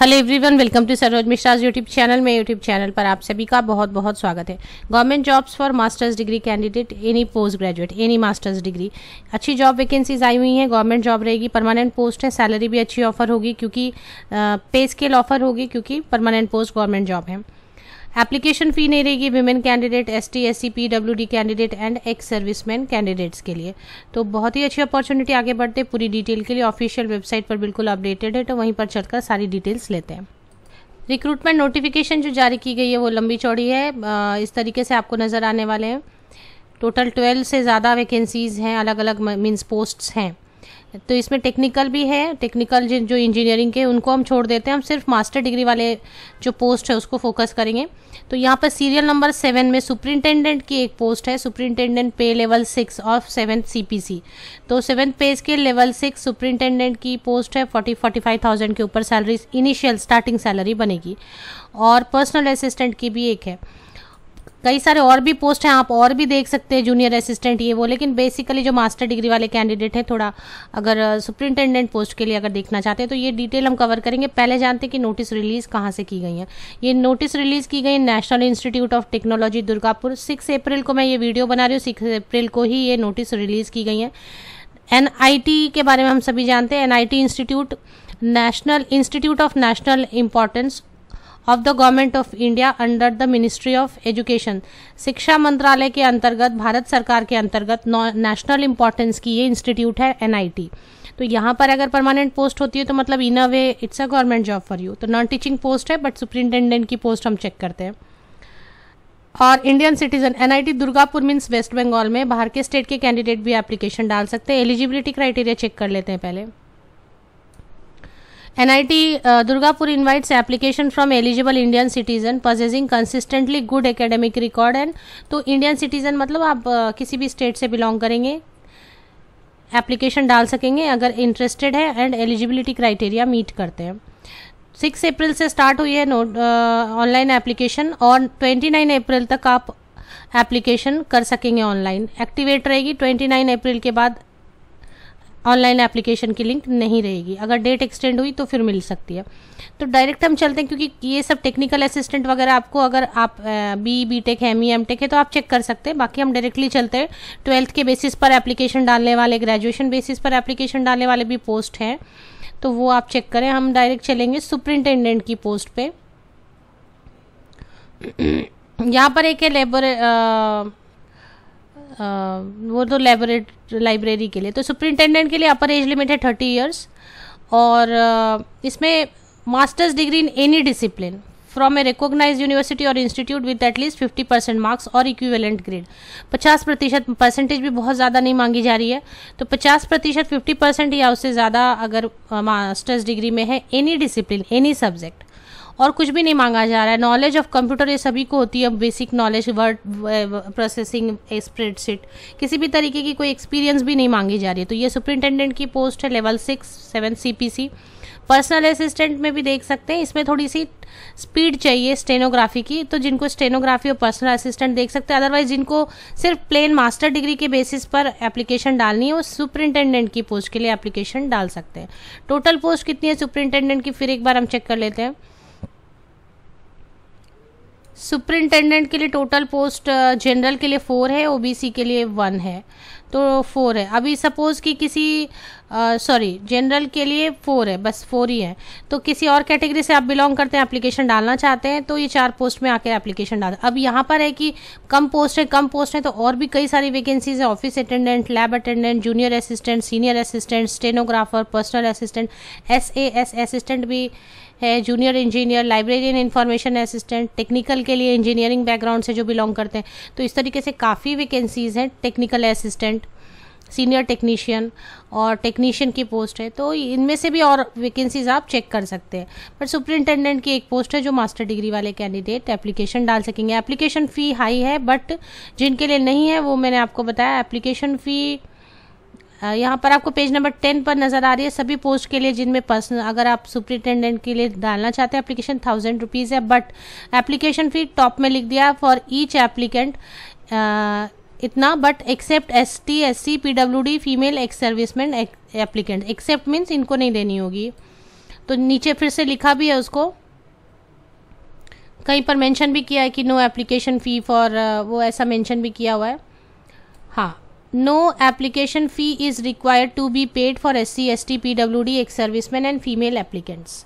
hello everyone welcome to Saroj Mishra's YouTube channel में YouTube channel पर आप सभी का बहुत बहुत स्वागत है government jobs for masters degree candidate any post graduate any masters degree अच्छी जॉब वैकेंसीज आई हुई हैं गवर्नमेंट जॉब रहेगी परमानेंट पोस्ट है सैलरी भी अच्छी ऑफर होगी क्योंकि पे स्केल ऑफर होगी क्योंकि परमानेंट पोस्ट गवर्नमेंट जॉब है एप्लीकेशन फ़ी नहीं रहेगी women candidate S T S C P D candidate and ex serviceman candidates के लिए तो बहुत ही अच्छी अपॉर्चुनिटी आगे बढ़ते पूरी डिटेल के लिए ऑफिशियल वेबसाइट पर बिल्कुल अपडेटेड है तो वहीं पर चलकर सारी डिटेल्स लेते हैं रिक्रूटमेंट नोटिफिकेशन जो जारी की गई है वो लंबी चौड़ी है इस तरीके से आपको नज़र आने वाले हैं टोटल ट्वेल्व से ज़्यादा वैकेंसीज़ हैं अलग अलग मीन्स पोस्ट्स हैं तो इसमें टेक्निकल भी है टेक्निकल जो इंजीनियरिंग के उनको हम छोड़ देते हैं हम सिर्फ मास्टर डिग्री वाले जो पोस्ट है उसको फोकस करेंगे तो यहाँ पर सीरियल नंबर सेवन में सुप्रिंटेंडेंट की एक पोस्ट है superintendent pay level six of seventh C तो सेवन्थ पे के लेवल सिक्स सुप्रिंटेंडेंट की पोस्ट है फोर्टी फोर्टी फाइव थाउजेंड के ऊपर सैलरी इनिशियल स्टार्टिंग सैलरी बनेगी और पर्सनल असिस्टेंट की भी एक है कई सारे और भी पोस्ट हैं आप और भी देख सकते हैं जूनियर असिस्टेंट ये वो लेकिन बेसिकली जो मास्टर डिग्री वाले कैंडिडेट हैं थोड़ा अगर सुप्रिंटेंडेंट पोस्ट के लिए अगर देखना चाहते हैं तो ये डिटेल हम कवर करेंगे पहले जानते हैं कि नोटिस रिलीज़ कहाँ से की गई है ये नोटिस रिलीज़ की गई National institute of Technology Durgapur six April को मैं ये वीडियो बना रही हूँ सिक्स अप्रैल को ही ये नोटिस रिलीज़ की गई है एन के बारे में हम सभी जानते हैं an institute national institute of national importance of the government of India under the ministry of education शिक्षा मंत्रालय के अंतर्गत भारत सरकार के अंतर्गत नेशनल इंपॉर्टेंस की ये इंस्टीट्यूट है एनआईटी तो यहाँ पर अगर परमानेंट पोस्ट होती है तो मतलब in a way it's a government job for you तो नॉन टीचिंग पोस्ट है बट सुप्रिंटेंडेंट की पोस्ट हम चेक करते हैं और Indian citizen NIT Durgapur means West Bengal में बाहर के स्टेट के कैंडिडेट भी एप्लीकेशन डाल सकते हैं एलिजिबिलिटी क्राइटेरिया चेक कर लेते हैं पहले N I T Durgapur invites application from eligible Indian citizen possessing consistently good academic record and तो इंडियन सिटीजन मतलब आप uh, किसी भी स्टेट से बिलोंग करेंगे एप्लीकेशन डाल सकेंगे अगर इंटरेस्टेड है एंड एलिजिबिलिटी क्राइटेरिया मीट करते हैं सिक्स अप्रैल से स्टार्ट हुई है ऑनलाइन एप्लीकेशन uh, और ट्वेंटी नाइन अप्रैल तक आप एप्लीकेशन कर सकेंगे ऑनलाइन एक्टिवेट रहेगी ट्वेंटी नाइन अप्रैल के बाद ऑनलाइन एप्लीकेशन की लिंक नहीं रहेगी अगर डेट एक्सटेंड हुई तो फिर मिल सकती है तो डायरेक्ट हम चलते हैं क्योंकि ये सब टेक्निकल असिस्टेंट वगैरह आपको अगर आप B B tech M E M tech है तो आप चेक कर सकते हैं बाकी हम डायरेक्टली चलते हैं ट्वेल्थ के बेसिस पर एप्लीकेशन डालने वाले ग्रेजुएशन बेसिस पर एप्लीकेशन डालने वाले भी पोस्ट हैं तो वो आप चेक करें हम डायरेक्ट चलेंगे सुपरिनटेंडेंट की पोस्ट पर यहाँ पर एक है लेबर वो तो लाइब्रेरी लाइब्रेरी के लिए तो सुप्रिंटेंडेंट के लिए अपर एज लिमिट है थर्टी ईयर्स और इसमें masters degree in any discipline from a recognise university और institute with at least fifty percent marks और इक्विवेलेंट ग्रेड पचास प्रतिशत परसेंटेज भी बहुत ज़्यादा नहीं मांगी जा रही है तो पचास प्रतिशत फिफ्टी परसेंट या उससे ज़्यादा अगर मास्टर्स डिग्री में है एनी डिसिप्लिन एनी सब्जेक्ट और कुछ भी नहीं मांगा जा रहा है नॉलेज ऑफ कंप्यूटर ये सभी को होती है basic knowledge word processing spreadsheet किसी भी तरीके की कोई एक्सपीरियंस भी नहीं मांगी जा रही है तो ये सुप्रिंटेंडेंट की पोस्ट है level six seven C P C personal assistant में भी देख सकते हैं इसमें थोड़ी सी स्पीड चाहिए स्टेनोग्राफी की तो जिनको स्टेनोग्राफी और पर्सनल असिस्टेंट देख सकते हैं अदरवाइज जिनको सिर्फ प्लेन मास्टर डिग्री के बेसिस पर एप्लीकेशन डालनी है वो सुपरिंटेंडेंट की पोस्ट के लिए एप्लीकेशन डाल सकते हैं टोटल पोस्ट कितनी है सुपरिंटेंडेंट की फिर एक बार हम चेक कर लेते हैं सुपरिंटेंडेंट के लिए टोटल पोस्ट जनरल के लिए फोर है ओबीसी के लिए वन है तो फोर है अभी सपोज कि किसी सॉरी जनरल के लिए फोर है बस फोर ही है तो किसी और कैटेगरी से आप बिलोंग करते हैं एप्लीकेशन डालना चाहते हैं तो ये चार पोस्ट में आकर एप्लीकेशन डाल अब यहाँ पर है कि कम पोस्ट है कम पोस्ट है तो और भी कई सारी वैकेंसीज है office attendant lab attendant junior assistant senior assistant stenographer personal assistant S A S assistant भी है junior engineer librarian information assistant technical के लिए इंजीनियरिंग बैकग्राउंड से जो बिलोंग करते हैं तो इस तरीके से काफ़ी वैकेंसीज़ हैं टेक्निकल असिस्टेंट सीनियर टेक्नीशियन और टेक्नीशियन की पोस्ट है तो इनमें से भी और वैकेंसीज आप चेक कर सकते हैं बट सुपरिटेंडेंट की एक पोस्ट है जो मास्टर डिग्री वाले कैंडिडेट एप्लीकेशन डाल सकेंगे एप्लीकेशन फ़ी हाई है बट जिनके लिए नहीं है वो मैंने आपको बताया एप्लीकेशन फ़ी यहाँ पर आपको पेज नंबर टेन पर नज़र आ रही है सभी पोस्ट के लिए जिनमें पर्सनल अगर आप सुपरिटेंडेंट के लिए डालना चाहते हैं एप्लीकेशन थाउजेंड रुपीज़ है बट एप्लीकेशन फ़ी टॉप में लिख दिया फॉर ईच एप्लीकेंट इतना but except S T S C P W D female ex serviceman applicant except means इनको नहीं देनी होगी तो नीचे फिर से लिखा भी है उसको कहीं पर मेंशन भी किया है कि नो एप्लीकेशन फ़ी फॉर वो ऐसा मेंशन भी किया हुआ है हाँ no application fee is required to be paid for S C S T P W D ex serviceman and female applicants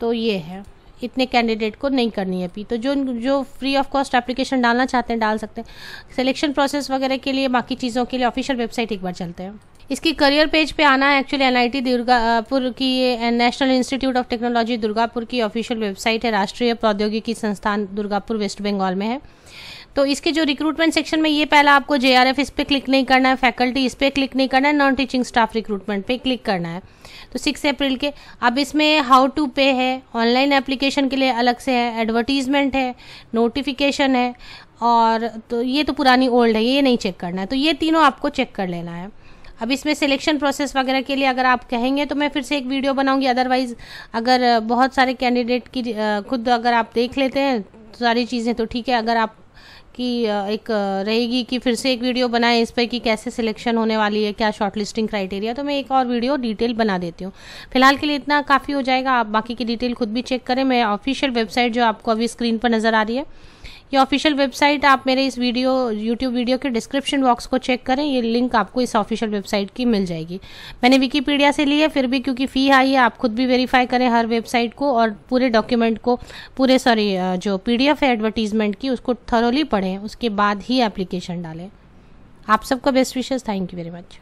तो ये है इतने कैंडिडेट को नहीं करनी है अभी तो जो जो फ्री ऑफ कॉस्ट एप्लीकेशन डालना चाहते हैं डाल सकते हैं सिलेक्शन प्रोसेस वगैरह के लिए बाकी चीज़ों के लिए ऑफिशियल वेबसाइट एक बार चलते हैं इसकी करियर पेज पे आना है एक्चुअली एनआईटी दुर्गापुर की ये National institute of Technology Durgapur की ऑफिशियल वेबसाइट है राष्ट्रीय प्रौद्योगिकी संस्थान दुर्गापुर वेस्ट बंगाल में है तो इसके जो रिक्रूटमेंट सेक्शन में ये पहला आपको जे आर एफ इस पर क्लिक नहीं करना है फैकल्टी इस पर क्लिक नहीं करना है नॉन टीचिंग स्टाफ रिक्रूटमेंट पे क्लिक करना है तो सिक्स अप्रैल के अब इसमें हाउ टू पे है ऑनलाइन एप्लीकेशन के लिए अलग से है एडवर्टीजमेंट है नोटिफिकेशन है और तो ये तो पुरानी ओल्ड है ये नहीं चेक करना है तो ये तीनों आपको चेक कर लेना है अब इसमें सिलेक्शन प्रोसेस वगैरह के लिए अगर आप कहेंगे तो मैं फिर से एक वीडियो बनाऊंगी अदरवाइज़ अगर बहुत सारे कैंडिडेट की खुद अगर आप देख लेते हैं सारी चीज़ें तो ठीक है अगर आप कि एक रहेगी कि फिर से एक वीडियो बनाएं इस पर कि कैसे सिलेक्शन होने वाली है क्या शॉर्ट लिस्टिंग क्राइटेरिया तो मैं एक और वीडियो डिटेल बना देती हूँ फिलहाल के लिए इतना काफ़ी हो जाएगा आप बाकी की डिटेल खुद भी चेक करें मैं ऑफिशियल वेबसाइट जो आपको अभी स्क्रीन पर नज़र आ रही है ये ऑफिशियल वेबसाइट आप मेरे इस वीडियो यूट्यूब वीडियो के डिस्क्रिप्शन बॉक्स को चेक करें ये लिंक आपको इस ऑफिशियल वेबसाइट की मिल जाएगी मैंने विकीपीडिया से ली है फिर भी क्योंकि फ़ी हाई है आप खुद भी वेरीफाई करें हर वेबसाइट को और पूरे डॉक्यूमेंट को पूरे सॉरी जो पी है एडवर्टीजमेंट की उसको थरोली पढ़ें उसके बाद ही एप्लीकेशन डालें आप सबका बेस्ट विशेष थैंक यू वेरी मच